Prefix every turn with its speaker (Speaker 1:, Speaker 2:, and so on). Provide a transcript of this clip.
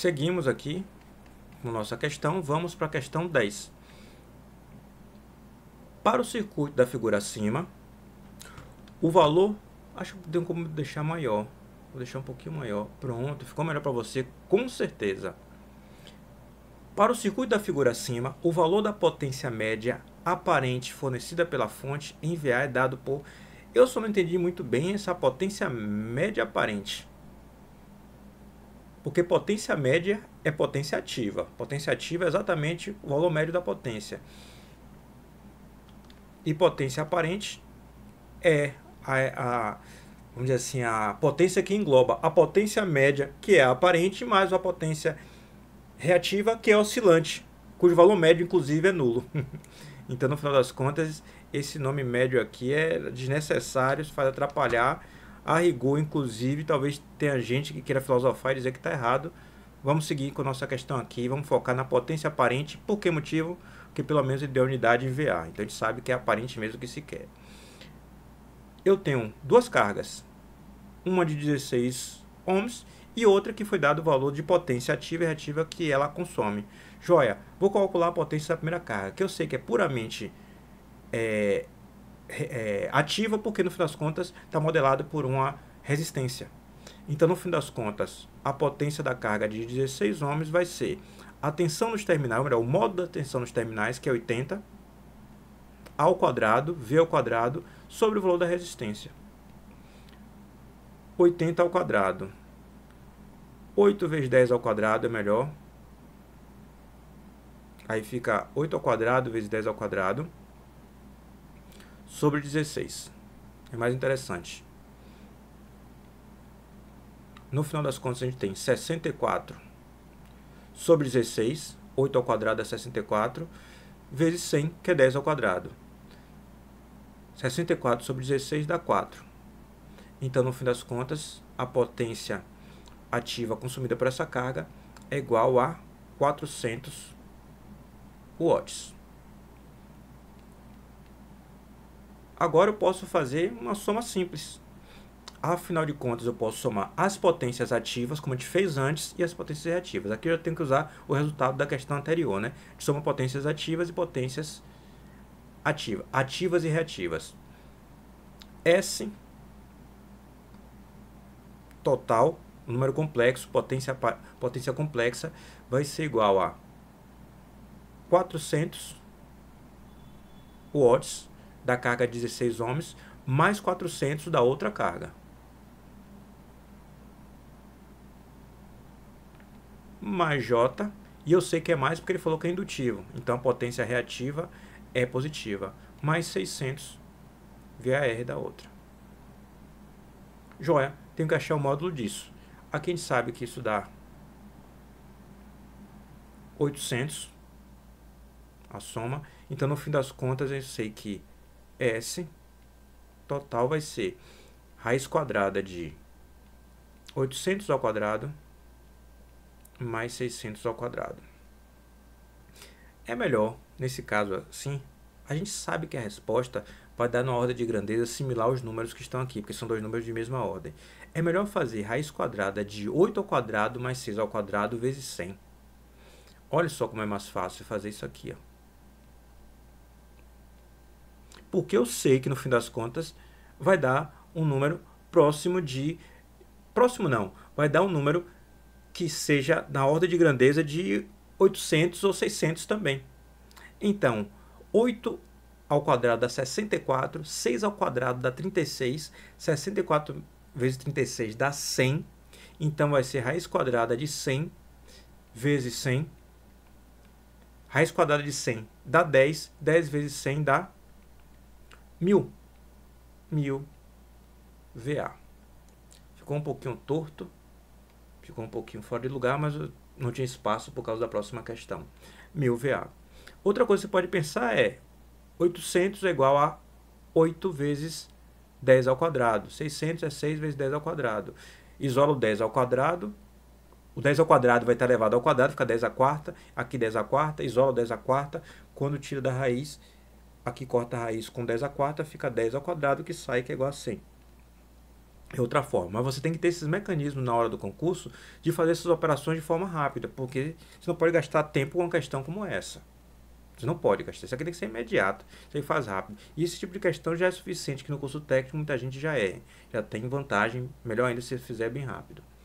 Speaker 1: Seguimos aqui com nossa questão, vamos para a questão 10. Para o circuito da figura acima, o valor, acho que tem como deixar maior, vou deixar um pouquinho maior, pronto, ficou melhor para você, com certeza. Para o circuito da figura acima, o valor da potência média aparente fornecida pela fonte em VA é dado por... Eu só não entendi muito bem essa potência média aparente. Porque potência média é potência ativa. Potência ativa é exatamente o valor médio da potência. E potência aparente é a, a vamos dizer assim, a potência que engloba a potência média, que é aparente, mais a potência reativa, que é oscilante, cujo valor médio, inclusive, é nulo. então, no final das contas, esse nome médio aqui é desnecessário, faz atrapalhar a rigor, inclusive, talvez tenha gente que queira filosofar e dizer que está errado. Vamos seguir com a nossa questão aqui, vamos focar na potência aparente. Por que motivo? Porque pelo menos ele deu unidade em VA. Então a gente sabe que é aparente mesmo que se quer. Eu tenho duas cargas, uma de 16 ohms e outra que foi dado o valor de potência ativa e reativa que ela consome. Joia, vou calcular a potência da primeira carga, que eu sei que é puramente é, é, ativa porque no fim das contas está modelado por uma resistência. Então, no fim das contas, a potência da carga de 16 ohms vai ser a tensão nos terminais, ou melhor, o modo da tensão nos terminais, que é 80, ao quadrado, V ao quadrado, sobre o valor da resistência. 80 ao quadrado. 8 vezes 10 ao quadrado é melhor. Aí fica 8 ao quadrado vezes 10 ao quadrado sobre 16. É mais interessante. No final das contas, a gente tem 64 sobre 16, 8 ao quadrado é 64, vezes 100, que é 10 ao quadrado. 64 sobre 16 dá 4. Então, no fim das contas, a potência ativa consumida por essa carga é igual a 400 watts. Agora eu posso fazer uma soma simples. Afinal de contas, eu posso somar as potências ativas, como a gente fez antes, e as potências reativas. Aqui eu tenho que usar o resultado da questão anterior, né? De soma potências ativas e potências ativa, ativas e reativas. S total, número complexo, potência, potência complexa, vai ser igual a 400 watts da carga 16 ohms mais 400 da outra carga. Mais J, e eu sei que é mais porque ele falou que é indutivo, então a potência reativa é positiva, mais 600 var da outra. Joia, tenho que achar o módulo disso. Aqui a gente sabe que isso dá 800, a soma. Então, no fim das contas, eu sei que S total vai ser raiz quadrada de 800 ao quadrado mais 600 ao quadrado. É melhor, nesse caso assim, a gente sabe que a resposta vai dar uma ordem de grandeza similar aos números que estão aqui, porque são dois números de mesma ordem. É melhor fazer raiz quadrada de 8 ao quadrado mais 6 ao quadrado vezes 100. Olha só como é mais fácil fazer isso aqui, ó porque eu sei que no fim das contas vai dar um número próximo de. Próximo não, vai dar um número que seja na ordem de grandeza de 800 ou 600 também. Então, 8 ao quadrado dá 64, 6 ao quadrado dá 36, 64 vezes 36 dá 100, então vai ser raiz quadrada de 100 vezes 100. Raiz quadrada de 100 dá 10, 10 vezes 100 dá mil. Mil VA. Ficou um pouquinho torto, ficou um pouquinho fora de lugar, mas não tinha espaço por causa da próxima questão. Mil VA. Outra coisa que você pode pensar é 800 é igual a 8 vezes 10 ao quadrado. 600 é 6 vezes 10 ao quadrado. Isola o 10 ao quadrado. O 10 ao quadrado vai estar elevado ao quadrado, fica 10 à quarta. Aqui 10 à quarta. Isola o 10 à quarta. Quando tira da raiz, Aqui corta a raiz com 10 a quarta, fica 10 ao quadrado, que sai que é igual a 100. É outra forma. Mas você tem que ter esses mecanismos na hora do concurso de fazer essas operações de forma rápida, porque você não pode gastar tempo com uma questão como essa. Você não pode gastar. Isso aqui tem que ser imediato. Você faz rápido. E esse tipo de questão já é suficiente, que no curso técnico muita gente já é. Já tem vantagem. Melhor ainda se fizer bem rápido.